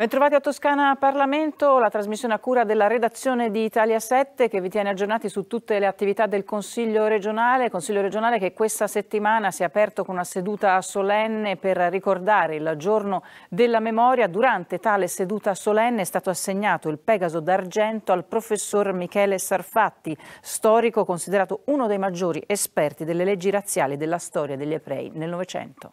Bentrovati a Toscana Parlamento, la trasmissione a cura della redazione di Italia 7 che vi tiene aggiornati su tutte le attività del Consiglio regionale, Consiglio regionale che questa settimana si è aperto con una seduta solenne per ricordare il giorno della memoria. Durante tale seduta solenne è stato assegnato il Pegaso d'argento al professor Michele Sarfatti, storico considerato uno dei maggiori esperti delle leggi razziali della storia degli ebrei nel Novecento.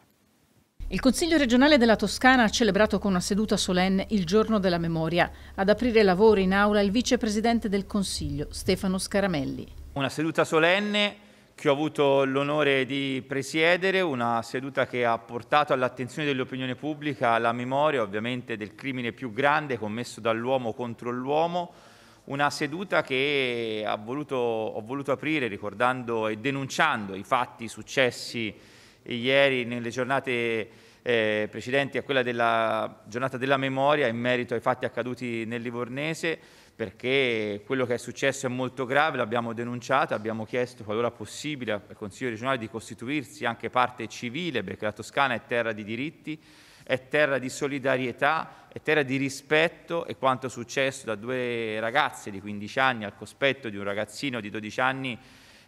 Il Consiglio regionale della Toscana ha celebrato con una seduta solenne il giorno della memoria. Ad aprire lavori in aula il vicepresidente del Consiglio, Stefano Scaramelli. Una seduta solenne che ho avuto l'onore di presiedere, una seduta che ha portato all'attenzione dell'opinione pubblica la memoria ovviamente del crimine più grande commesso dall'uomo contro l'uomo, una seduta che voluto, ho voluto aprire ricordando e denunciando i fatti successi ieri nelle giornate eh, precedenti a quella della giornata della memoria in merito ai fatti accaduti nel Livornese perché quello che è successo è molto grave, l'abbiamo denunciato, abbiamo chiesto qualora possibile al Consiglio regionale di costituirsi anche parte civile perché la Toscana è terra di diritti, è terra di solidarietà, è terra di rispetto e quanto successo da due ragazze di 15 anni al cospetto di un ragazzino di 12 anni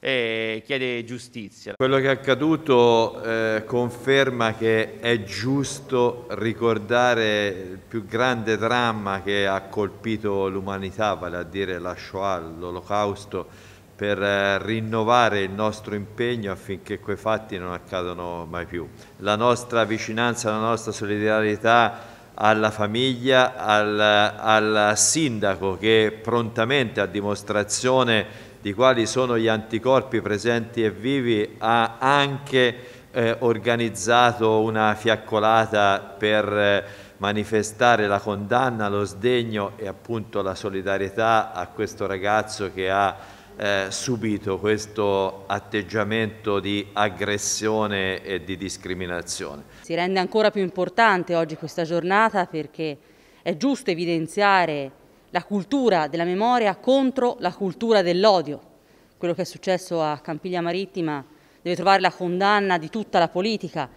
e chiede giustizia. Quello che è accaduto eh, conferma che è giusto ricordare il più grande dramma che ha colpito l'umanità, vale a dire la Shoah, l'Olocausto, per eh, rinnovare il nostro impegno affinché quei fatti non accadano mai più. La nostra vicinanza, la nostra solidarietà alla famiglia, al, al sindaco che prontamente a dimostrazione di quali sono gli anticorpi presenti e vivi, ha anche eh, organizzato una fiaccolata per eh, manifestare la condanna, lo sdegno e appunto la solidarietà a questo ragazzo che ha eh, subito questo atteggiamento di aggressione e di discriminazione. Si rende ancora più importante oggi questa giornata perché è giusto evidenziare la cultura della memoria contro la cultura dell'odio. Quello che è successo a Campiglia Marittima deve trovare la condanna di tutta la politica,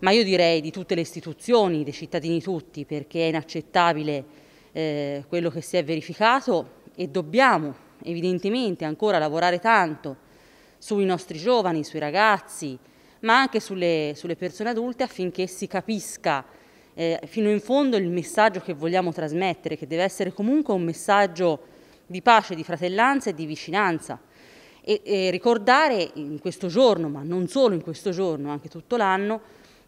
ma io direi di tutte le istituzioni, dei cittadini tutti, perché è inaccettabile eh, quello che si è verificato e dobbiamo evidentemente ancora lavorare tanto sui nostri giovani, sui ragazzi, ma anche sulle, sulle persone adulte affinché si capisca eh, fino in fondo il messaggio che vogliamo trasmettere, che deve essere comunque un messaggio di pace, di fratellanza e di vicinanza. E, e ricordare in questo giorno, ma non solo in questo giorno, anche tutto l'anno,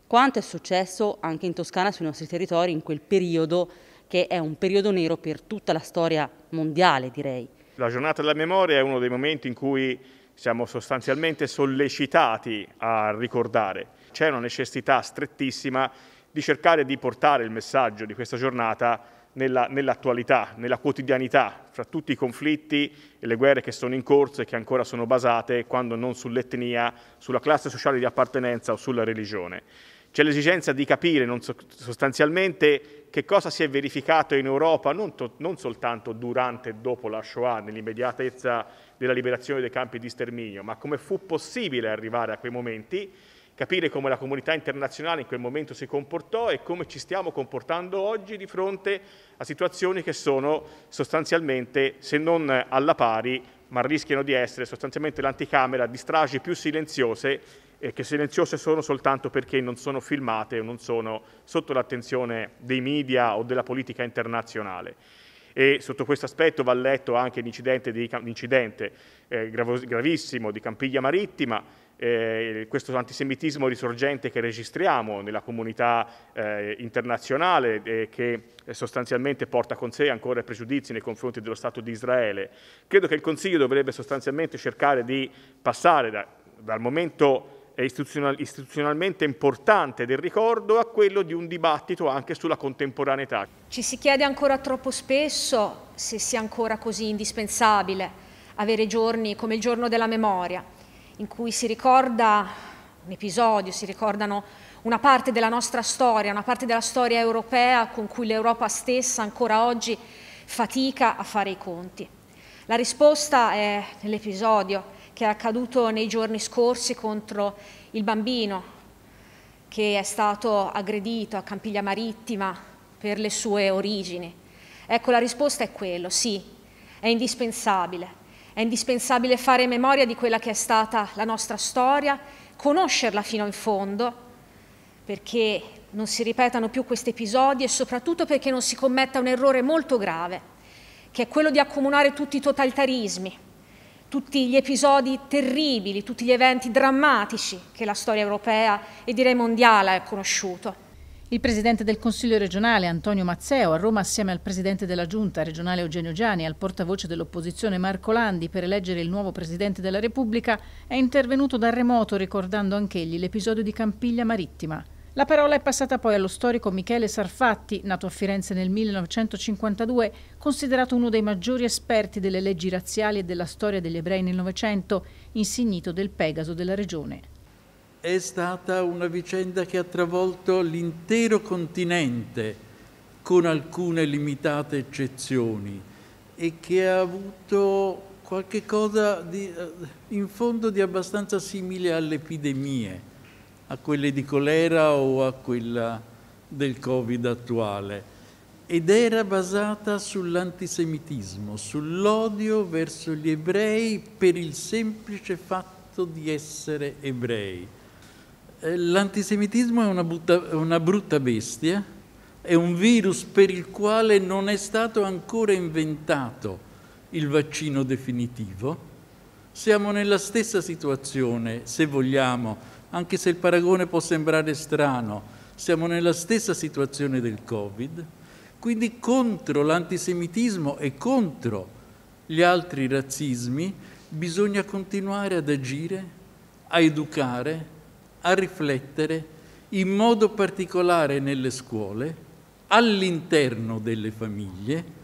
quanto è successo anche in Toscana sui nostri territori in quel periodo che è un periodo nero per tutta la storia mondiale, direi. La giornata della memoria è uno dei momenti in cui siamo sostanzialmente sollecitati a ricordare. C'è una necessità strettissima di cercare di portare il messaggio di questa giornata nell'attualità, nella quotidianità, fra tutti i conflitti e le guerre che sono in corso e che ancora sono basate, quando non sull'etnia, sulla classe sociale di appartenenza o sulla religione. C'è l'esigenza di capire so sostanzialmente che cosa si è verificato in Europa, non, non soltanto durante e dopo la Shoah, nell'immediatezza della liberazione dei campi di sterminio, ma come fu possibile arrivare a quei momenti capire come la comunità internazionale in quel momento si comportò e come ci stiamo comportando oggi di fronte a situazioni che sono sostanzialmente, se non alla pari, ma rischiano di essere sostanzialmente l'anticamera di stragi più silenziose e eh, che silenziose sono soltanto perché non sono filmate o non sono sotto l'attenzione dei media o della politica internazionale. E sotto questo aspetto va letto anche l'incidente, di, eh, gravissimo di Campiglia Marittima, eh, questo antisemitismo risorgente che registriamo nella comunità eh, internazionale eh, che sostanzialmente porta con sé ancora pregiudizi nei confronti dello Stato di Israele. Credo che il Consiglio dovrebbe sostanzialmente cercare di passare da, dal momento eh, istituzionalmente importante del ricordo a quello di un dibattito anche sulla contemporaneità. Ci si chiede ancora troppo spesso se sia ancora così indispensabile avere giorni come il giorno della memoria, in cui si ricorda un episodio, si ricordano una parte della nostra storia, una parte della storia europea con cui l'Europa stessa ancora oggi fatica a fare i conti. La risposta è nell'episodio che è accaduto nei giorni scorsi contro il bambino che è stato aggredito a Campiglia Marittima per le sue origini. Ecco, la risposta è quello, sì, è indispensabile è indispensabile fare memoria di quella che è stata la nostra storia, conoscerla fino in fondo, perché non si ripetano più questi episodi e soprattutto perché non si commetta un errore molto grave, che è quello di accomunare tutti i totalitarismi, tutti gli episodi terribili, tutti gli eventi drammatici che la storia europea e direi mondiale ha conosciuto. Il presidente del Consiglio regionale Antonio Mazzeo, a Roma assieme al presidente della Giunta regionale Eugenio Gianni e al portavoce dell'opposizione Marco Landi per eleggere il nuovo presidente della Repubblica, è intervenuto da remoto ricordando anch'egli l'episodio di Campiglia Marittima. La parola è passata poi allo storico Michele Sarfatti, nato a Firenze nel 1952, considerato uno dei maggiori esperti delle leggi razziali e della storia degli ebrei nel Novecento, insignito del Pegaso della regione è stata una vicenda che ha travolto l'intero continente, con alcune limitate eccezioni, e che ha avuto qualche cosa di, eh, in fondo di abbastanza simile alle epidemie, a quelle di colera o a quella del Covid attuale ed era basata sull'antisemitismo, sull'odio verso gli ebrei per il semplice fatto di essere ebrei. Eh, l'antisemitismo è una, butta, una brutta bestia, è un virus per il quale non è stato ancora inventato il vaccino definitivo. Siamo nella stessa situazione, se vogliamo, anche se il paragone può sembrare strano, siamo nella stessa situazione del Covid. Quindi contro l'antisemitismo e contro gli altri razzismi bisogna continuare ad agire, a educare, a riflettere in modo particolare nelle scuole, all'interno delle famiglie,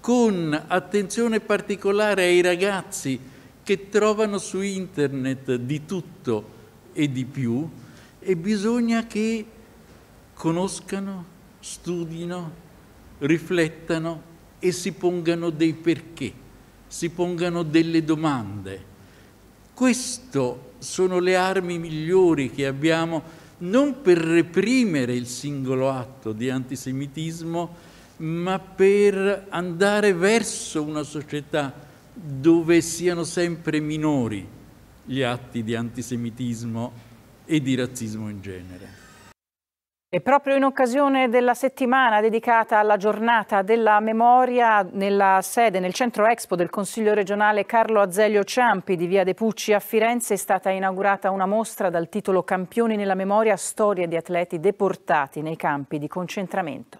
con attenzione particolare ai ragazzi che trovano su internet di tutto e di più e bisogna che conoscano, studino, riflettano e si pongano dei perché, si pongano delle domande. Questo sono le armi migliori che abbiamo non per reprimere il singolo atto di antisemitismo, ma per andare verso una società dove siano sempre minori gli atti di antisemitismo e di razzismo in genere. E proprio in occasione della settimana dedicata alla giornata della memoria nella sede, nel centro Expo del Consiglio regionale Carlo Azeglio Ciampi di Via De Pucci a Firenze è stata inaugurata una mostra dal titolo Campioni nella memoria, storia di atleti deportati nei campi di concentramento.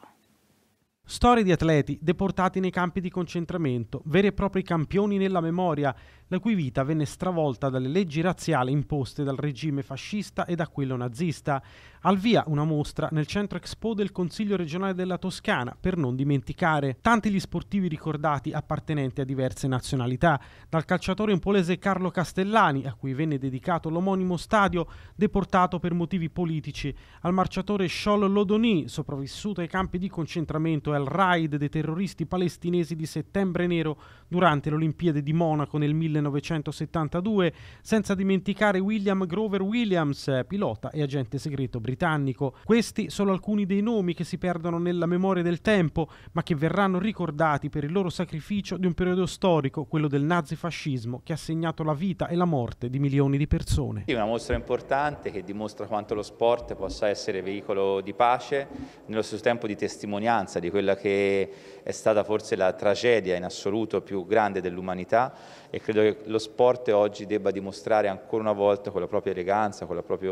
Storie di atleti deportati nei campi di concentramento, veri e propri campioni nella memoria, la cui vita venne stravolta dalle leggi razziali imposte dal regime fascista e da quello nazista. Al via una mostra nel centro Expo del Consiglio regionale della Toscana, per non dimenticare. Tanti gli sportivi ricordati appartenenti a diverse nazionalità, dal calciatore impolese Carlo Castellani, a cui venne dedicato l'omonimo stadio, deportato per motivi politici, al marciatore Scholl Lodoni, sopravvissuto ai campi di concentramento dal raid dei terroristi palestinesi di Settembre Nero durante le Olimpiadi di Monaco nel 1972, senza dimenticare William Grover Williams, pilota e agente segreto britannico. Questi sono alcuni dei nomi che si perdono nella memoria del tempo, ma che verranno ricordati per il loro sacrificio di un periodo storico, quello del nazifascismo, che ha segnato la vita e la morte di milioni di persone. Sì, una mostra importante che dimostra quanto lo sport possa essere veicolo di pace, nello stesso tempo di testimonianza di quello quella che è stata forse la tragedia in assoluto più grande dell'umanità e credo che lo sport oggi debba dimostrare ancora una volta con la propria eleganza, con la propria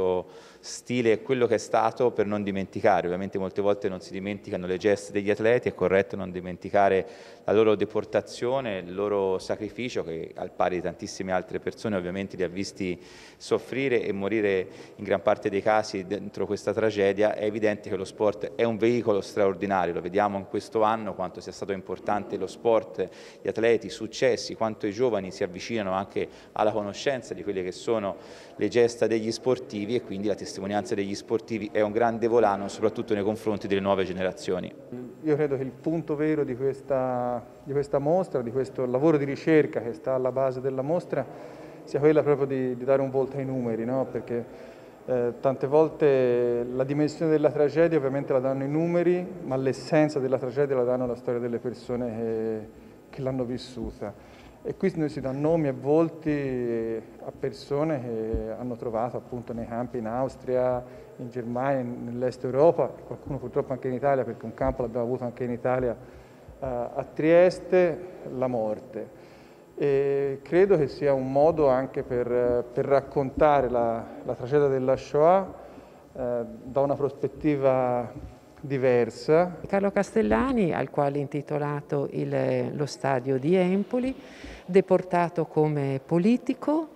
stile è quello che è stato per non dimenticare, ovviamente molte volte non si dimenticano le geste degli atleti, è corretto non dimenticare la loro deportazione, il loro sacrificio che al pari di tantissime altre persone ovviamente li ha visti soffrire e morire in gran parte dei casi dentro questa tragedia, è evidente che lo sport è un veicolo straordinario, lo vediamo in questo anno quanto sia stato importante lo sport, gli atleti, i successi, quanto i giovani si avvicinano anche alla conoscenza di quelle che sono le gesta degli sportivi e quindi la testimonianza testimonianza degli sportivi è un grande volano soprattutto nei confronti delle nuove generazioni. Io credo che il punto vero di questa, di questa mostra, di questo lavoro di ricerca che sta alla base della mostra, sia quella proprio di, di dare un volto ai numeri, no? perché eh, tante volte la dimensione della tragedia ovviamente la danno i numeri, ma l'essenza della tragedia la danno la storia delle persone che, che l'hanno vissuta e qui si dà nomi e volti a persone che hanno trovato appunto nei campi in Austria, in Germania, nell'est Europa, qualcuno purtroppo anche in Italia, perché un campo l'abbiamo avuto anche in Italia, eh, a Trieste, la morte. E credo che sia un modo anche per, per raccontare la, la, tragedia della Shoah eh, da una prospettiva diversa. Carlo Castellani, al quale è intitolato il, lo stadio di Empoli, deportato come politico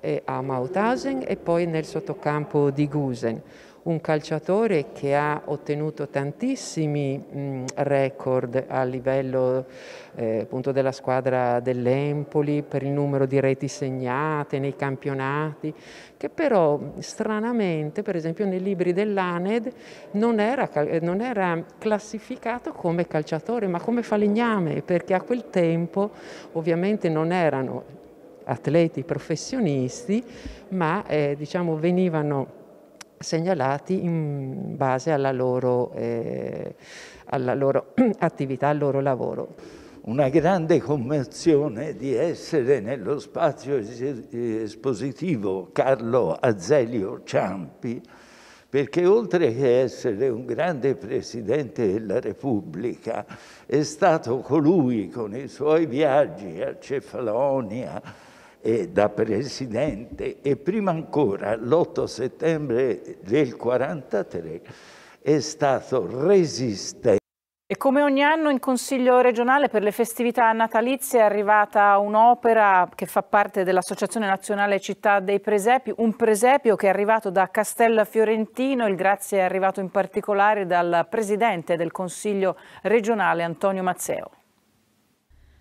eh, a Mauthausen e poi nel sottocampo di Gusen un calciatore che ha ottenuto tantissimi mh, record a livello eh, appunto della squadra dell'Empoli per il numero di reti segnate nei campionati, che però stranamente, per esempio nei libri dell'ANED, non era, non era classificato come calciatore ma come falegname, perché a quel tempo ovviamente non erano atleti professionisti, ma eh, diciamo venivano segnalati in base alla loro, eh, alla loro attività, al loro lavoro. Una grande commozione di essere nello spazio espositivo Carlo Azelio Ciampi, perché oltre che essere un grande Presidente della Repubblica, è stato colui con i suoi viaggi a Cefalonia, e da presidente e prima ancora l'8 settembre del 1943 è stato resistente. E come ogni anno in Consiglio regionale per le festività natalizie è arrivata un'opera che fa parte dell'Associazione Nazionale Città dei Presepi, un presepio che è arrivato da Castel Fiorentino, il grazie è arrivato in particolare dal Presidente del Consiglio regionale Antonio Mazzeo.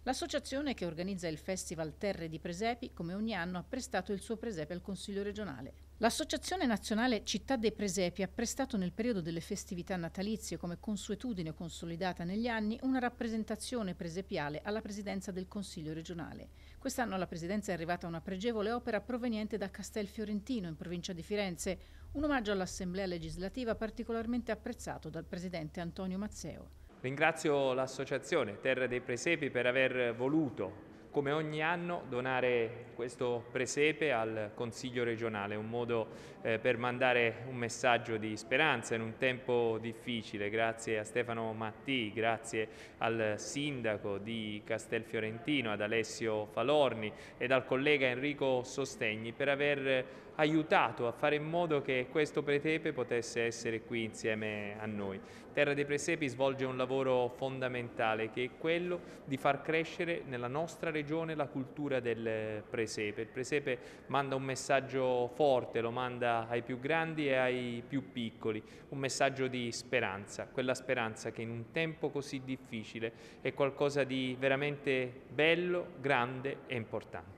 L'associazione che organizza il Festival Terre di Presepi, come ogni anno, ha prestato il suo presepe al Consiglio regionale. L'Associazione Nazionale Città dei Presepi ha prestato nel periodo delle festività natalizie, come consuetudine consolidata negli anni, una rappresentazione presepiale alla presidenza del Consiglio regionale. Quest'anno alla presidenza è arrivata una pregevole opera proveniente da Castel Fiorentino, in provincia di Firenze, un omaggio all'Assemblea legislativa particolarmente apprezzato dal presidente Antonio Mazzeo. Ringrazio l'Associazione Terra dei Presepi per aver voluto, come ogni anno, donare questo presepe al Consiglio regionale, un modo eh, per mandare un messaggio di speranza in un tempo difficile. Grazie a Stefano Matti, grazie al sindaco di Castelfiorentino, ad Alessio Falorni ed al collega Enrico Sostegni per aver aiutato a fare in modo che questo Pretepe potesse essere qui insieme a noi. Terra dei Presepi svolge un lavoro fondamentale che è quello di far crescere nella nostra regione la cultura del presepe. Il presepe manda un messaggio forte, lo manda ai più grandi e ai più piccoli, un messaggio di speranza, quella speranza che in un tempo così difficile è qualcosa di veramente bello, grande e importante.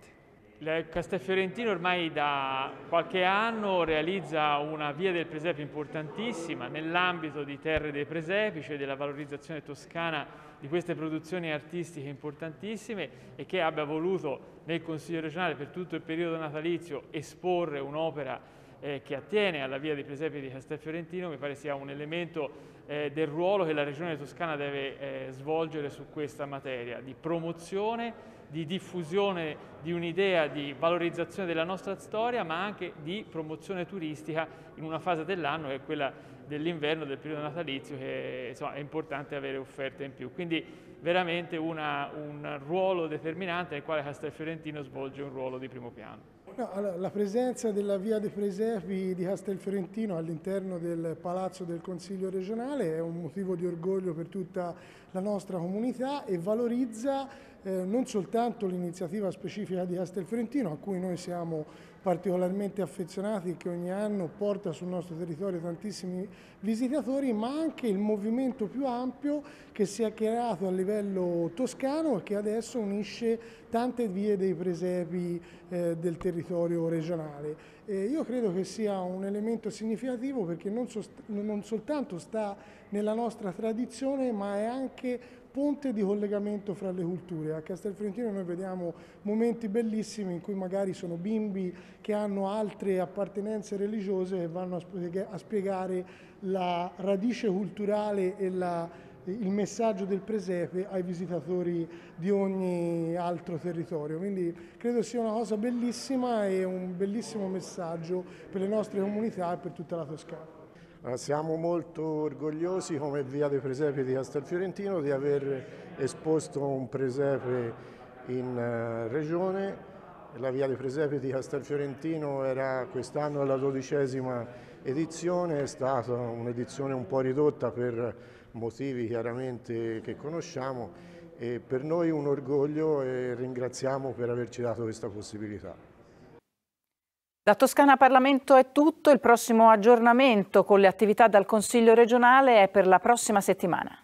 Il Castelfiorentino ormai da qualche anno realizza una via del presepio importantissima nell'ambito di Terre dei Presepi, cioè della valorizzazione toscana di queste produzioni artistiche importantissime e che abbia voluto nel Consiglio regionale per tutto il periodo natalizio esporre un'opera eh, che attiene alla via dei Presepi di Castelfiorentino mi pare sia un elemento eh, del ruolo che la Regione Toscana deve eh, svolgere su questa materia di promozione di diffusione di un'idea di valorizzazione della nostra storia, ma anche di promozione turistica in una fase dell'anno che è quella dell'inverno, del periodo natalizio, che insomma, è importante avere offerte in più. Quindi veramente una, un ruolo determinante nel quale Castelfiorentino svolge un ruolo di primo piano. No, allora, la presenza della Via dei Presepi di Castelfiorentino all'interno del Palazzo del Consiglio regionale è un motivo di orgoglio per tutta la nostra comunità e valorizza eh, non soltanto l'iniziativa specifica di Castelfiorentino a cui noi siamo particolarmente affezionati che ogni anno porta sul nostro territorio tantissimi visitatori, ma anche il movimento più ampio che si è creato a livello toscano e che adesso unisce tante vie dei presepi eh, del territorio regionale. E io credo che sia un elemento significativo perché non, non soltanto sta nella nostra tradizione, ma è anche ponte di collegamento fra le culture. A Castelfrentino noi vediamo momenti bellissimi in cui magari sono bimbi che hanno altre appartenenze religiose che vanno a spiegare la radice culturale e la, il messaggio del presepe ai visitatori di ogni altro territorio. Quindi credo sia una cosa bellissima e un bellissimo messaggio per le nostre comunità e per tutta la Toscana. Ah, siamo molto orgogliosi come Via dei Presepi di Castelfiorentino di aver esposto un presepe in eh, regione. La Via dei Presepi di Castelfiorentino era quest'anno la dodicesima edizione, è stata un'edizione un po' ridotta per motivi chiaramente che conosciamo e per noi un orgoglio e ringraziamo per averci dato questa possibilità. Da Toscana Parlamento è tutto, il prossimo aggiornamento con le attività dal Consiglio regionale è per la prossima settimana.